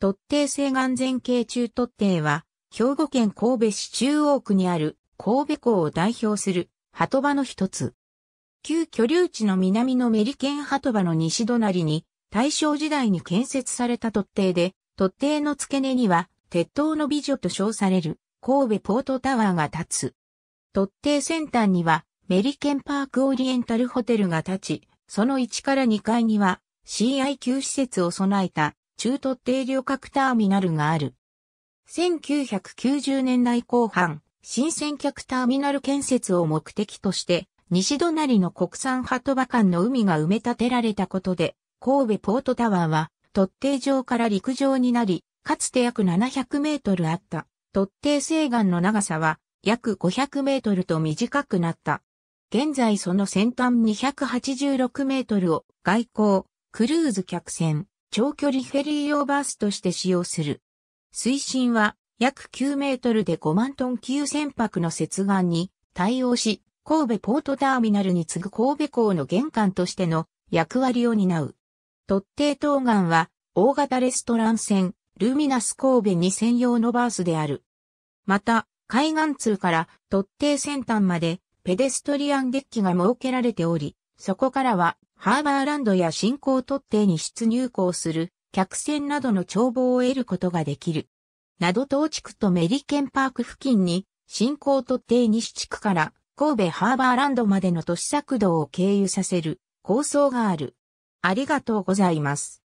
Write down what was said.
特定西岸前景中特定は、兵庫県神戸市中央区にある神戸港を代表する鳩場の一つ。旧居留地の南のメリケン鳩場の西隣に、大正時代に建設された特定で、特定の付け根には、鉄塔の美女と称される神戸ポートタワーが立つ。特定先端には、メリケンパークオリエンタルホテルが立ち、その1から2階には CIQ 施設を備えた中途定旅客ターミナルがある。1990年代後半、新鮮客ターミナル建設を目的として、西隣の国産鳩場間の海が埋め立てられたことで、神戸ポートタワーは、突堤上から陸上になり、かつて約700メートルあった、突堤西岸の長さは、約500メートルと短くなった。現在その先端286メートルを、外交、クルーズ客船、長距離フェリー用バースとして使用する。水深は約9メートルで5万トン級船舶の接岸に対応し、神戸ポートターミナルに次ぐ神戸港の玄関としての役割を担う。特定東岸は大型レストラン船ルミナス神戸に専用のバースである。また、海岸通から特定先端までペデストリアンデッキが設けられており、そこからは、ハーバーランドや新興特定に出入港する、客船などの眺望を得ることができる。など東地区とメリケンパーク付近に、新興特定西地区から神戸ハーバーランドまでの都市作動を経由させる構想がある。ありがとうございます。